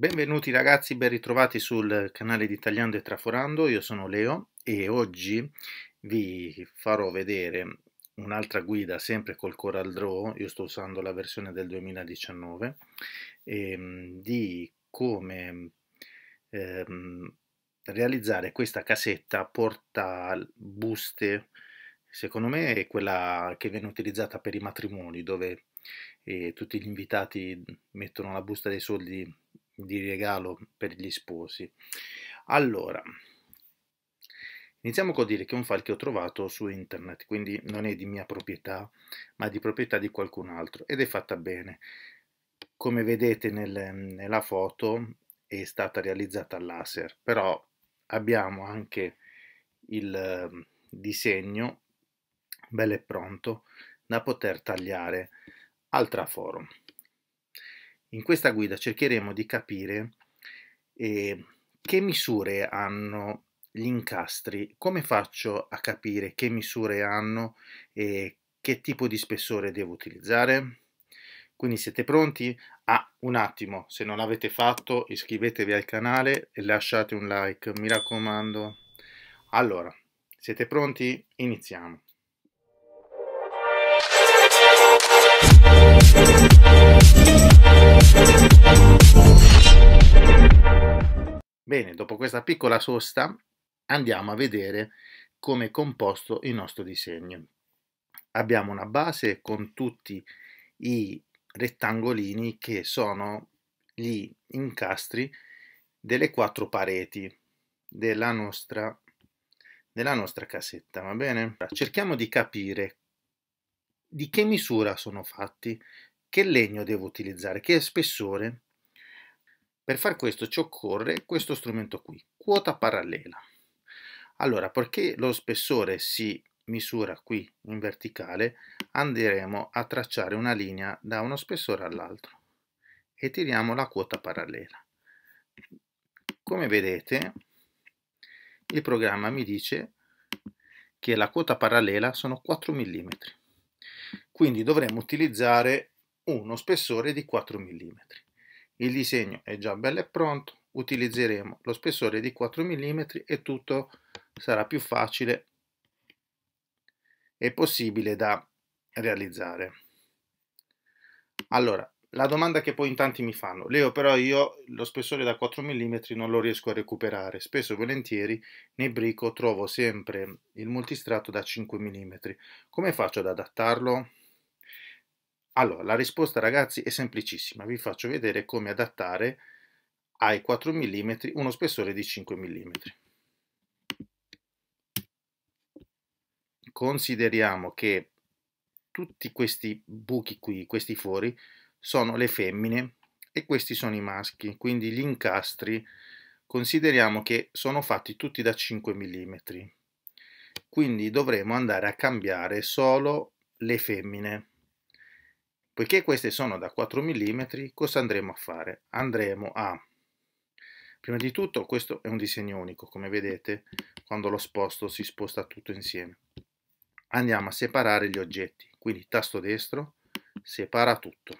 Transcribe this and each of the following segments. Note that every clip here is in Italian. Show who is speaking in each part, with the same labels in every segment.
Speaker 1: Benvenuti ragazzi, ben ritrovati sul canale di Tagliando e Traforando, io sono Leo e oggi vi farò vedere un'altra guida sempre col Coral Draw, io sto usando la versione del 2019, ehm, di come ehm, realizzare questa casetta porta buste, secondo me è quella che viene utilizzata per i matrimoni dove eh, tutti gli invitati mettono la busta dei soldi di regalo per gli sposi. Allora, iniziamo col dire che è un file che ho trovato su internet, quindi non è di mia proprietà, ma di proprietà di qualcun altro ed è fatta bene. Come vedete nel, nella foto è stata realizzata a laser, però abbiamo anche il ehm, disegno bello e pronto da poter tagliare al traforo. In questa guida cercheremo di capire eh, che misure hanno gli incastri, come faccio a capire che misure hanno e che tipo di spessore devo utilizzare. Quindi siete pronti? Ah, un attimo, se non l'avete fatto iscrivetevi al canale e lasciate un like, mi raccomando. Allora, siete pronti? Iniziamo. Bene, dopo questa piccola sosta andiamo a vedere come è composto il nostro disegno. Abbiamo una base con tutti i rettangolini che sono gli incastri delle quattro pareti della nostra, della nostra casetta, va bene? Cerchiamo di capire di che misura sono fatti che legno devo utilizzare, che spessore. Per far questo ci occorre questo strumento qui, quota parallela. Allora, perché lo spessore si misura qui in verticale, andremo a tracciare una linea da uno spessore all'altro e tiriamo la quota parallela. Come vedete, il programma mi dice che la quota parallela sono 4 mm. Quindi dovremmo utilizzare uno spessore di 4 mm. Il disegno è già bello e pronto, utilizzeremo lo spessore di 4 mm e tutto sarà più facile e possibile da realizzare. Allora, la domanda che poi in tanti mi fanno, Leo però io lo spessore da 4 mm non lo riesco a recuperare, spesso e volentieri nei brico trovo sempre il multistrato da 5 mm, come faccio ad adattarlo? Allora, la risposta ragazzi è semplicissima, vi faccio vedere come adattare ai 4 mm uno spessore di 5 mm. Consideriamo che tutti questi buchi qui, questi fori, sono le femmine e questi sono i maschi, quindi gli incastri consideriamo che sono fatti tutti da 5 mm. Quindi dovremo andare a cambiare solo le femmine Poiché queste sono da 4 mm, cosa andremo a fare? Andremo a... Prima di tutto questo è un disegno unico, come vedete, quando lo sposto si sposta tutto insieme. Andiamo a separare gli oggetti, quindi tasto destro, separa tutto.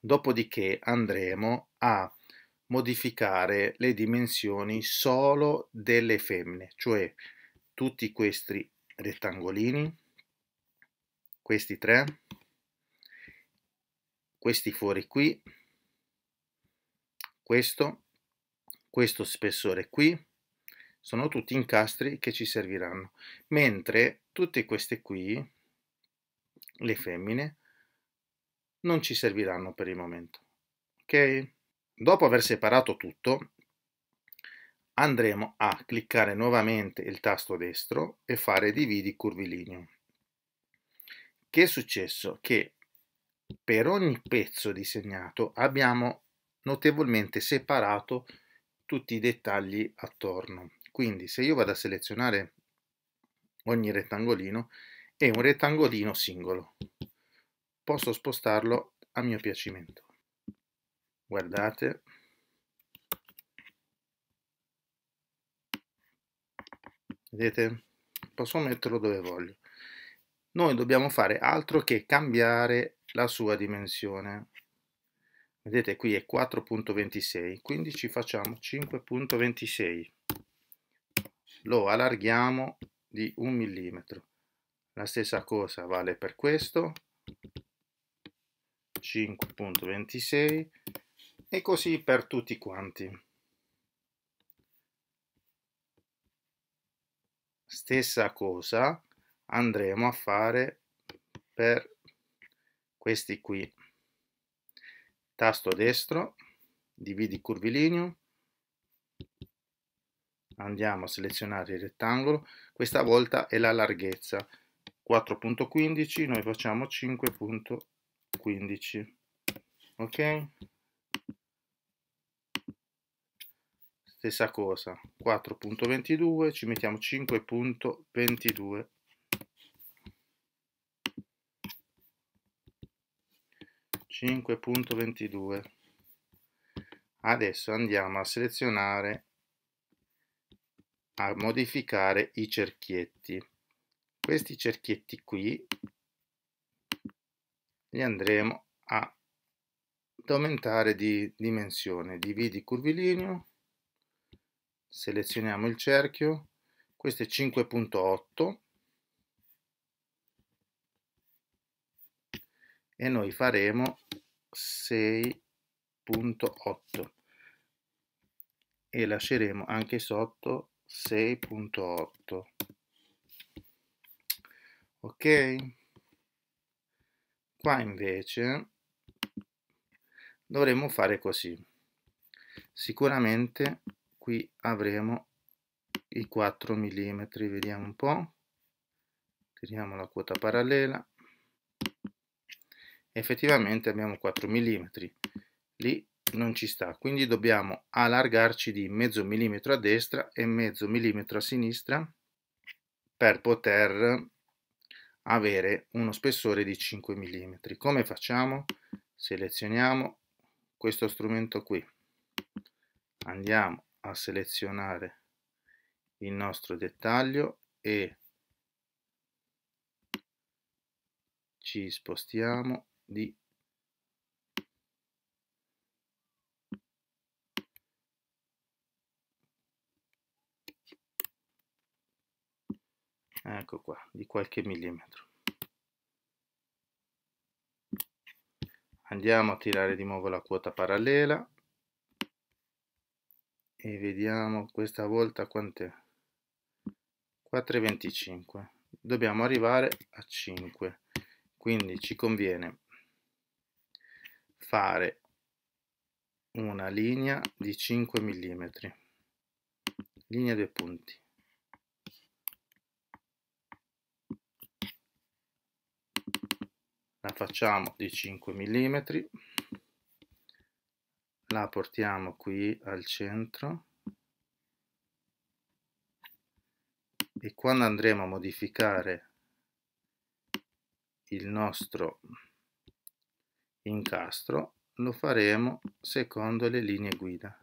Speaker 1: Dopodiché andremo a modificare le dimensioni solo delle femmine, cioè tutti questi rettangolini, questi tre, questi fuori qui, questo, questo spessore qui, sono tutti incastri che ci serviranno, mentre tutte queste qui, le femmine, non ci serviranno per il momento. Ok? Dopo aver separato tutto, andremo a cliccare nuovamente il tasto destro e fare dividi curvilineo. Che è successo? Che per ogni pezzo disegnato abbiamo notevolmente separato tutti i dettagli attorno quindi se io vado a selezionare ogni rettangolino è un rettangolino singolo posso spostarlo a mio piacimento guardate vedete posso metterlo dove voglio noi dobbiamo fare altro che cambiare la sua dimensione. Vedete qui è 4.26, quindi ci facciamo 5.26. Lo allarghiamo di un millimetro. La stessa cosa vale per questo, 5.26 e così per tutti quanti. Stessa cosa andremo a fare per questi qui. Tasto destro, dividi curvilineo, andiamo a selezionare il rettangolo, questa volta è la larghezza, 4.15, noi facciamo 5.15, ok? Stessa cosa, 4.22, ci mettiamo 5.22. 5.22 adesso andiamo a selezionare a modificare i cerchietti questi cerchietti qui li andremo a aumentare di dimensione dividi curvilineo selezioniamo il cerchio questo è 5.8 e noi faremo 6.8 e lasceremo anche sotto 6.8 ok qua invece dovremmo fare così sicuramente qui avremo i 4 mm vediamo un po tiriamo la quota parallela effettivamente abbiamo 4 mm lì non ci sta quindi dobbiamo allargarci di mezzo millimetro a destra e mezzo millimetro a sinistra per poter avere uno spessore di 5 mm come facciamo selezioniamo questo strumento qui andiamo a selezionare il nostro dettaglio e ci spostiamo di ecco qua di qualche millimetro andiamo a tirare di nuovo la quota parallela e vediamo questa volta quant'è 4,25 dobbiamo arrivare a 5 quindi ci conviene fare una linea di 5 mm linea due punti la facciamo di 5 mm la portiamo qui al centro e quando andremo a modificare il nostro incastro lo faremo secondo le linee guida.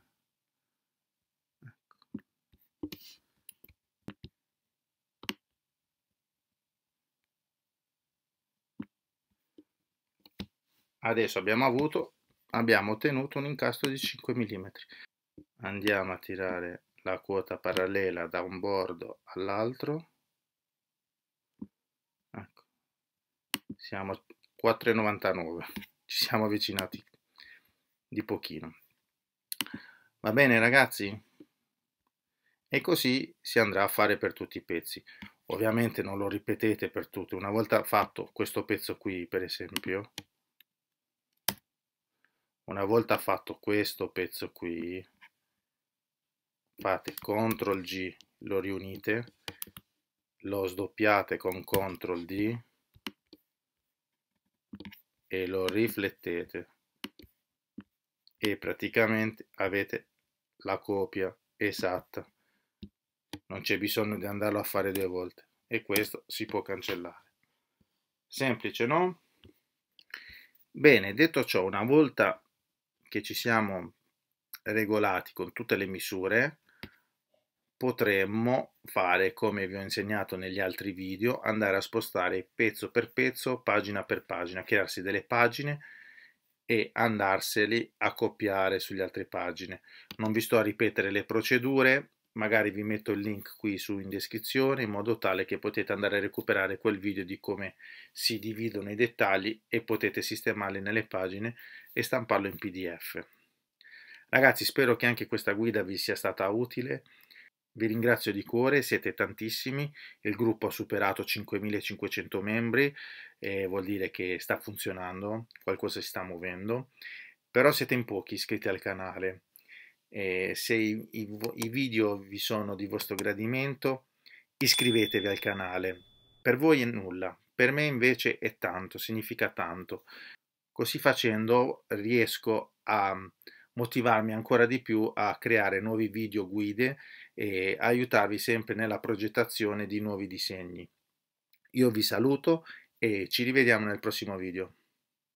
Speaker 1: Adesso abbiamo avuto, abbiamo ottenuto un incastro di 5 mm. Andiamo a tirare la quota parallela da un bordo all'altro. Ecco. Siamo 4,99 ci siamo avvicinati di pochino. Va bene ragazzi? E così si andrà a fare per tutti i pezzi. Ovviamente non lo ripetete per tutti. Una volta fatto questo pezzo qui, per esempio, una volta fatto questo pezzo qui, fate CTRL G, lo riunite, lo sdoppiate con CTRL D, e lo riflettete e praticamente avete la copia esatta non c'è bisogno di andarlo a fare due volte e questo si può cancellare semplice no? bene detto ciò una volta che ci siamo regolati con tutte le misure potremmo fare come vi ho insegnato negli altri video, andare a spostare pezzo per pezzo, pagina per pagina, crearsi delle pagine e andarseli a copiare sugli altre pagine. Non vi sto a ripetere le procedure, magari vi metto il link qui su in descrizione in modo tale che potete andare a recuperare quel video di come si dividono i dettagli e potete sistemarli nelle pagine e stamparlo in PDF. Ragazzi, spero che anche questa guida vi sia stata utile. Vi ringrazio di cuore, siete tantissimi, il gruppo ha superato 5500 membri, eh, vuol dire che sta funzionando, qualcosa si sta muovendo, però siete in pochi iscritti al canale. Eh, se i, i, i video vi sono di vostro gradimento, iscrivetevi al canale. Per voi è nulla, per me invece è tanto, significa tanto. Così facendo riesco a motivarmi ancora di più a creare nuovi video guide e aiutarvi sempre nella progettazione di nuovi disegni. Io vi saluto e ci rivediamo nel prossimo video.